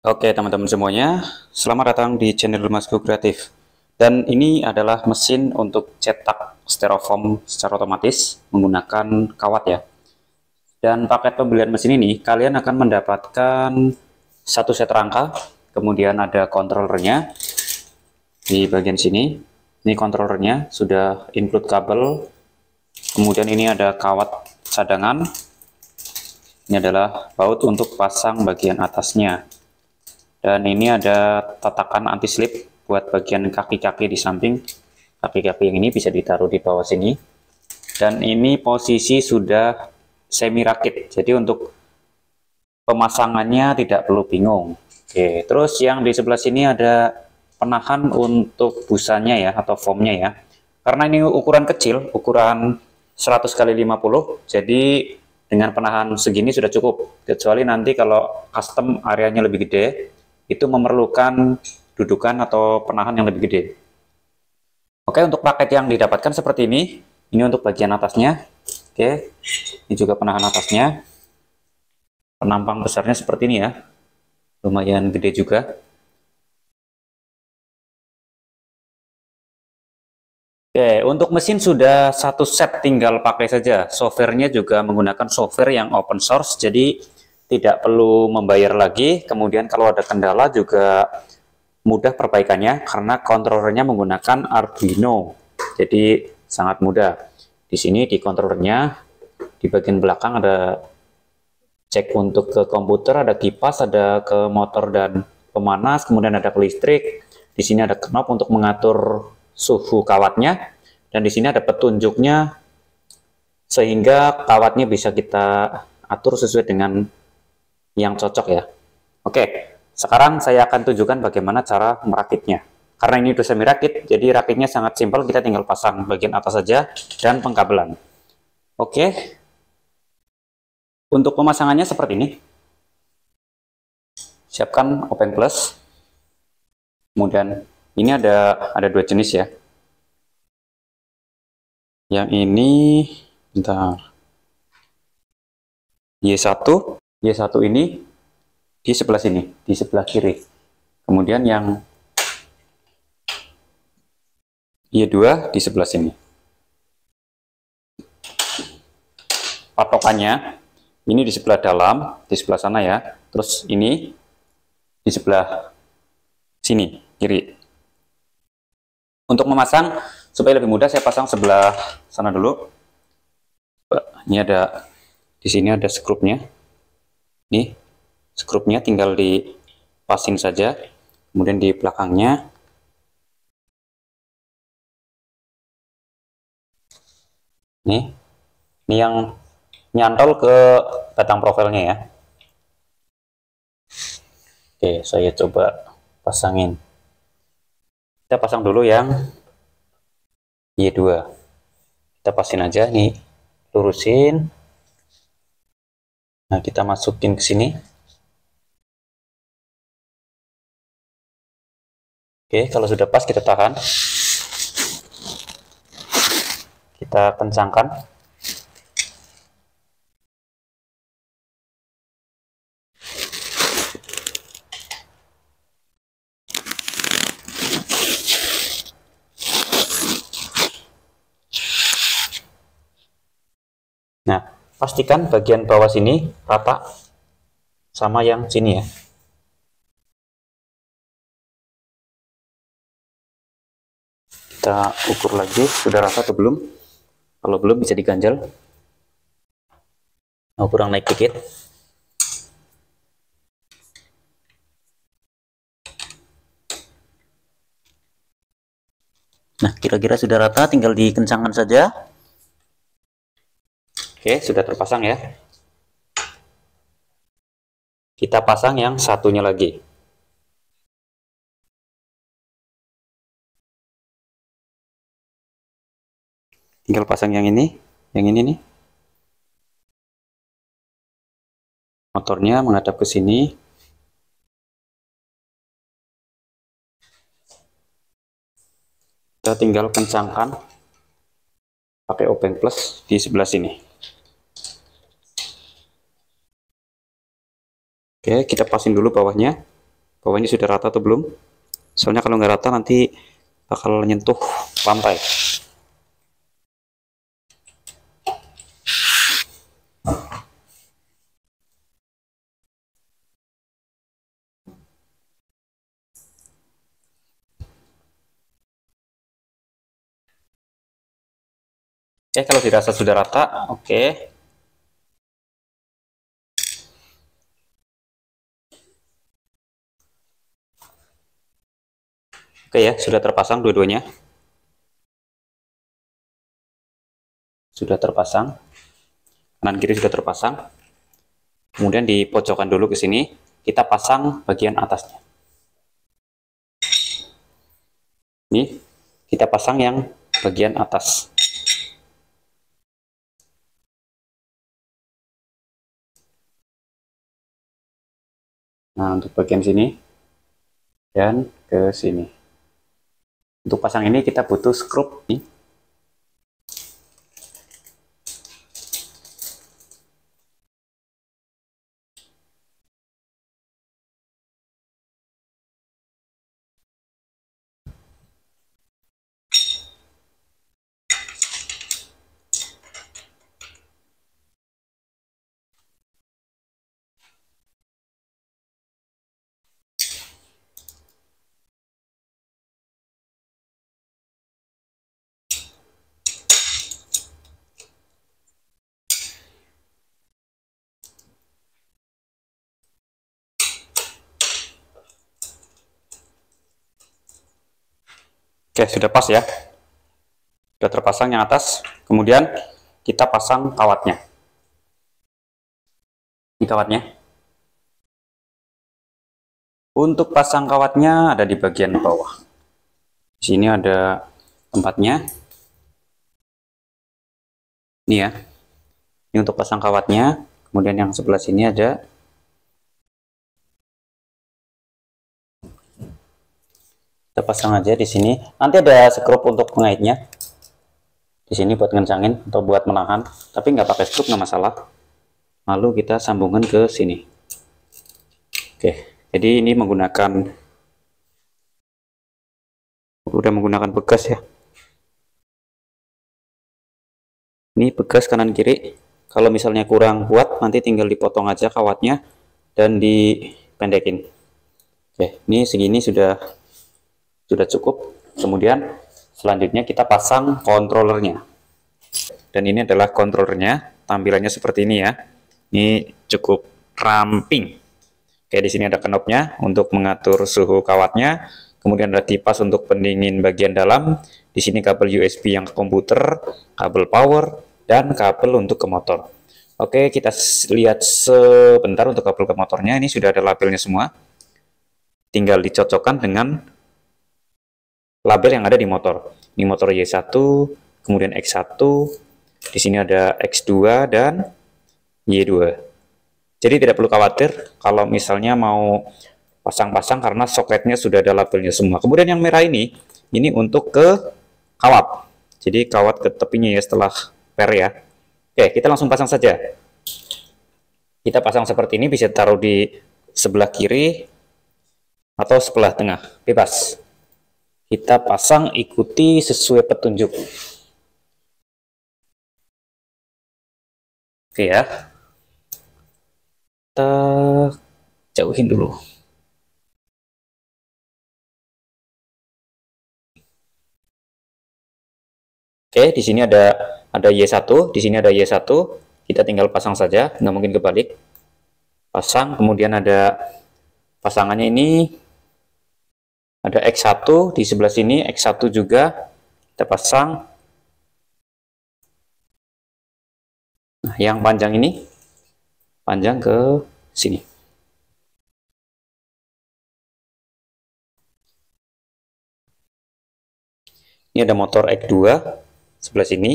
Oke teman-teman semuanya, selamat datang di channel Masku Kreatif. Dan ini adalah mesin untuk cetak styrofoam secara otomatis menggunakan kawat ya. Dan paket pembelian mesin ini kalian akan mendapatkan satu set rangka, kemudian ada kontrolernya di bagian sini. Ini kontrolernya sudah include kabel. Kemudian ini ada kawat cadangan. Ini adalah baut untuk pasang bagian atasnya dan ini ada tatakan anti slip buat bagian kaki-kaki di samping kaki-kaki yang ini bisa ditaruh di bawah sini dan ini posisi sudah semi rakit jadi untuk pemasangannya tidak perlu bingung oke terus yang di sebelah sini ada penahan untuk busanya ya atau foamnya ya karena ini ukuran kecil ukuran 100 kali 50 jadi dengan penahan segini sudah cukup kecuali nanti kalau custom areanya lebih gede itu memerlukan dudukan atau penahan yang lebih gede. Oke, untuk paket yang didapatkan seperti ini. Ini untuk bagian atasnya. Oke, ini juga penahan atasnya. Penampang besarnya seperti ini ya. Lumayan gede juga. Oke, untuk mesin sudah satu set tinggal pakai saja. Softwarenya juga menggunakan software yang open source, jadi tidak perlu membayar lagi. Kemudian kalau ada kendala juga mudah perbaikannya karena kontrolernya menggunakan Arduino. Jadi sangat mudah. Di sini di kontrolernya di bagian belakang ada cek untuk ke komputer, ada kipas, ada ke motor dan pemanas, kemudian ada ke listrik. Di sini ada knob untuk mengatur suhu kawatnya dan di sini ada petunjuknya sehingga kawatnya bisa kita atur sesuai dengan yang cocok ya. Oke, sekarang saya akan tunjukkan bagaimana cara merakitnya. Karena ini sudah semi rakit, jadi rakitnya sangat simpel, kita tinggal pasang bagian atas saja dan pengkabelan. Oke. Untuk pemasangannya seperti ini. Siapkan open plus. Kemudian ini ada ada dua jenis ya. Yang ini bentar. Y1 Y1 ini di sebelah sini, di sebelah kiri. Kemudian yang Y2 di sebelah sini. Patokannya ini di sebelah dalam, di sebelah sana ya. Terus ini di sebelah sini, kiri. Untuk memasang supaya lebih mudah saya pasang sebelah sana dulu. Ini ada di sini ada skrupnya nih skrupnya tinggal dipasin saja. Kemudian di belakangnya nih ini yang nyantol ke batang profilnya ya. Oke, saya coba pasangin. Kita pasang dulu yang Y2. Kita pasin aja nih, lurusin. Nah, kita masukin ke sini. Oke, kalau sudah pas kita tahan. Kita kencangkan. pastikan bagian bawah sini rata sama yang sini ya. Kita ukur lagi, sudah rata atau belum? Kalau belum bisa diganjal. Nah, kurang naik dikit. Nah, kira-kira sudah rata, tinggal dikencangkan saja. Oke, sudah terpasang ya. Kita pasang yang satunya lagi. Tinggal pasang yang ini, yang ini nih. Motornya menghadap ke sini, kita tinggal kencangkan pakai open plus di sebelah sini Oke, kita pasin dulu bawahnya. Bawahnya sudah rata atau belum? Soalnya kalau nggak rata nanti bakal nyentuh lantai. Oke, kalau dirasa sudah rata, oke. Oke ya, sudah terpasang dua-duanya. Sudah terpasang. Kanan kiri sudah terpasang. Kemudian dipojokkan dulu ke sini, kita pasang bagian atasnya. Ini kita pasang yang bagian atas. Nah, untuk bagian sini dan ke sini. Untuk pasang ini kita butuh skrup nih. Oke, sudah pas ya. Sudah terpasang yang atas. Kemudian kita pasang kawatnya. Ini kawatnya. Untuk pasang kawatnya ada di bagian bawah. Di sini ada tempatnya. Ini ya. Ini untuk pasang kawatnya. Kemudian yang sebelah sini ada kita pasang aja di sini nanti ada skrup untuk pengaitnya di sini buat ngencangin atau buat menahan tapi nggak pakai skrup nggak masalah lalu kita sambungkan ke sini oke jadi ini menggunakan udah menggunakan bekas ya ini bekas kanan kiri kalau misalnya kurang kuat, nanti tinggal dipotong aja kawatnya dan dipendekin oke ini segini sudah sudah cukup kemudian selanjutnya kita pasang kontrolernya. dan ini adalah kontrolernya. tampilannya seperti ini ya ini cukup ramping oke di sini ada knobnya untuk mengatur suhu kawatnya kemudian ada kipas untuk pendingin bagian dalam di sini kabel USB yang ke komputer kabel power dan kabel untuk ke motor oke kita lihat sebentar untuk kabel ke motornya ini sudah ada labelnya semua tinggal dicocokkan dengan label yang ada di motor. Ini motor Y1, kemudian X1, di sini ada X2 dan Y2. Jadi tidak perlu khawatir kalau misalnya mau pasang-pasang karena soketnya sudah ada labelnya semua. Kemudian yang merah ini, ini untuk ke kawat. Jadi kawat ke tepinya ya setelah per ya. Oke, kita langsung pasang saja. Kita pasang seperti ini bisa taruh di sebelah kiri atau sebelah tengah, bebas. Kita pasang ikuti sesuai petunjuk. Oke ya. Kita jauhin dulu. Oke, di sini ada ada Y1, di sini ada Y1. Kita tinggal pasang saja, nggak mungkin kebalik. Pasang, kemudian ada pasangannya ini ada X1 di sebelah sini X1 juga kita pasang nah, yang panjang ini panjang ke sini ini ada motor X2 sebelah sini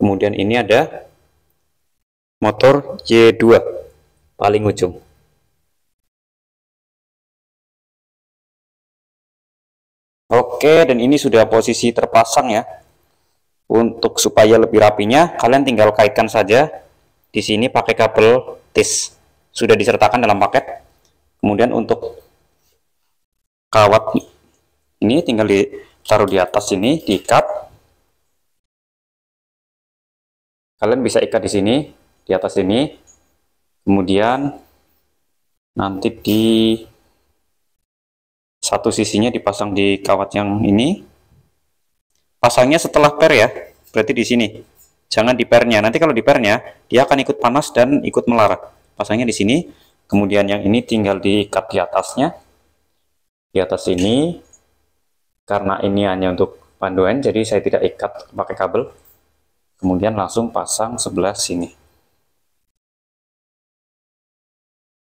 kemudian ini ada motor Y2 paling ujung oke dan ini sudah posisi terpasang ya untuk supaya lebih rapinya kalian tinggal kaitkan saja di sini pakai kabel tis sudah disertakan dalam paket kemudian untuk kawat ini tinggal ditaruh di atas sini diikat kalian bisa ikat di sini di atas sini kemudian nanti di satu sisinya dipasang di kawat yang ini pasangnya setelah per ya berarti di sini jangan di pernya nanti kalau di pernya dia akan ikut panas dan ikut melarat pasangnya di sini kemudian yang ini tinggal diikat di atasnya di atas ini karena ini hanya untuk panduan jadi saya tidak ikat pakai kabel kemudian langsung pasang sebelah sini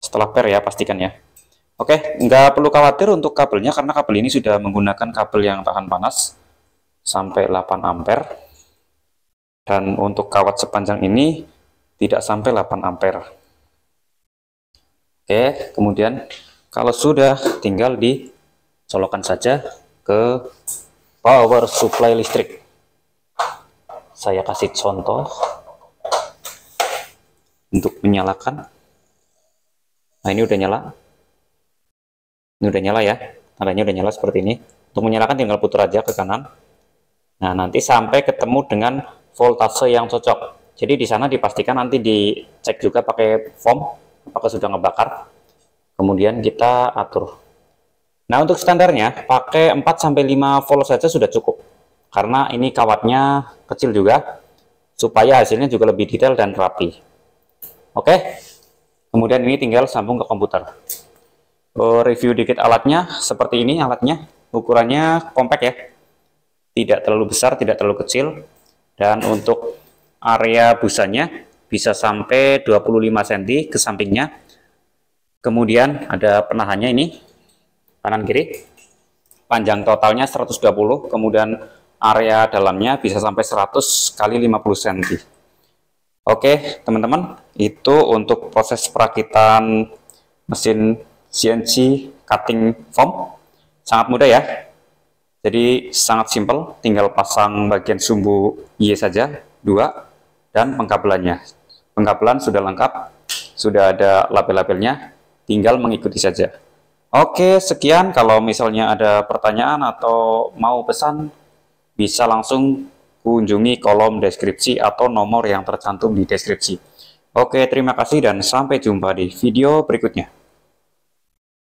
setelah per ya pastikan ya Oke, nggak perlu khawatir untuk kabelnya karena kabel ini sudah menggunakan kabel yang tahan panas sampai 8 ampere. Dan untuk kawat sepanjang ini tidak sampai 8 ampere. Oke, kemudian kalau sudah tinggal dicolokkan saja ke power supply listrik. Saya kasih contoh untuk menyalakan. Nah, ini udah nyala ini udah nyala ya tandanya udah nyala seperti ini untuk menyalakan tinggal putar aja ke kanan nah nanti sampai ketemu dengan voltase yang cocok jadi di sana dipastikan nanti dicek juga pakai form apakah sudah ngebakar kemudian kita atur nah untuk standarnya pakai 4 sampai 5 volt saja sudah cukup karena ini kawatnya kecil juga supaya hasilnya juga lebih detail dan rapi oke kemudian ini tinggal sambung ke komputer Eh, review dikit alatnya seperti ini alatnya ukurannya kompak ya tidak terlalu besar tidak terlalu kecil dan untuk area busanya bisa sampai 25 cm ke sampingnya kemudian ada penahannya ini kanan kiri panjang totalnya 120 kemudian area dalamnya bisa sampai 100 kali 50 cm Oke teman-teman itu untuk proses perakitan mesin CNC cutting Foam Sangat mudah ya. Jadi sangat simpel, tinggal pasang bagian sumbu Y saja, dua, dan pengkabelannya. Pengkabelan sudah lengkap, sudah ada label-labelnya, tinggal mengikuti saja. Oke, sekian. Kalau misalnya ada pertanyaan atau mau pesan, bisa langsung kunjungi kolom deskripsi atau nomor yang tercantum di deskripsi. Oke, terima kasih dan sampai jumpa di video berikutnya.